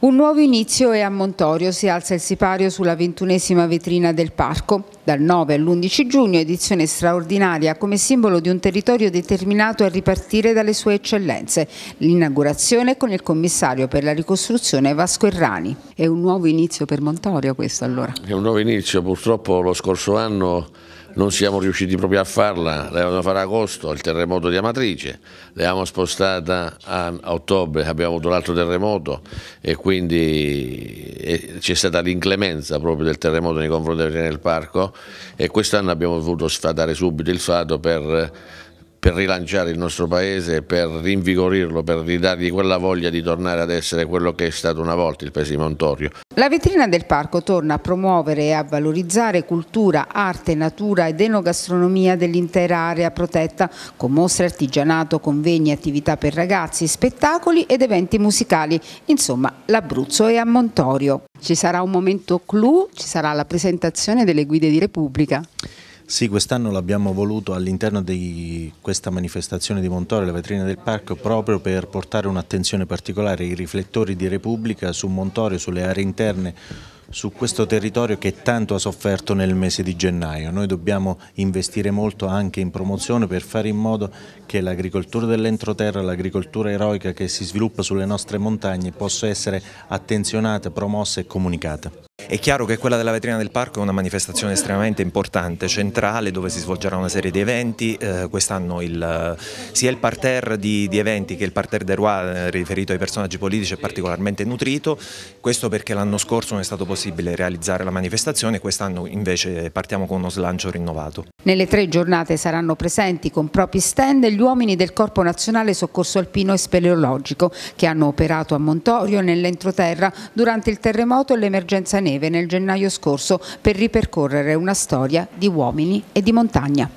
Un nuovo inizio è a Montorio, si alza il sipario sulla ventunesima vetrina del parco. Dal 9 all'11 giugno edizione straordinaria come simbolo di un territorio determinato a ripartire dalle sue eccellenze. L'inaugurazione con il commissario per la ricostruzione Vasco Errani. È un nuovo inizio per Montorio questo allora? È un nuovo inizio, purtroppo lo scorso anno non siamo riusciti proprio a farla, l'avevamo fare a agosto, il terremoto di Amatrice, l'avevamo spostata a, ottobre, abbiamo avuto l'altro terremoto e quindi c'è stata l'inclemenza proprio del terremoto nei confronti del Parco e quest'anno abbiamo voluto sfadare subito il fato per per rilanciare il nostro paese, per rinvigorirlo, per ridargli quella voglia di tornare ad essere quello che è stato una volta il paese di Montorio. La vetrina del parco torna a promuovere e a valorizzare cultura, arte, natura ed enogastronomia dell'intera area protetta con mostre artigianato, convegni, attività per ragazzi, spettacoli ed eventi musicali. Insomma, l'Abruzzo è a Montorio. Ci sarà un momento clou, ci sarà la presentazione delle guide di Repubblica. Sì, quest'anno l'abbiamo voluto all'interno di questa manifestazione di Montore, la vetrina del parco, proprio per portare un'attenzione particolare ai riflettori di Repubblica su Montore, sulle aree interne, su questo territorio che tanto ha sofferto nel mese di gennaio. Noi dobbiamo investire molto anche in promozione per fare in modo che l'agricoltura dell'entroterra, l'agricoltura eroica che si sviluppa sulle nostre montagne possa essere attenzionata, promossa e comunicata. È chiaro che quella della vetrina del parco è una manifestazione estremamente importante, centrale, dove si svolgerà una serie di eventi. Eh, Quest'anno sia il parterre di, di, eventi che il parterre de Roi eh, riferito ai personaggi politici è particolarmente nutrito. Questo perché l'anno scorso non è stato possibile realizzare la manifestazione, quest'anno invece partiamo con uno slancio rinnovato. Nelle tre giornate saranno presenti con propri stand gli uomini del Corpo Nazionale Soccorso Alpino e Speleologico che hanno operato a Montorio nell'entroterra durante il terremoto e l'emergenza neve Motoneve nel gennaio scorso per ripercorrere una storia di uomini e di montagna.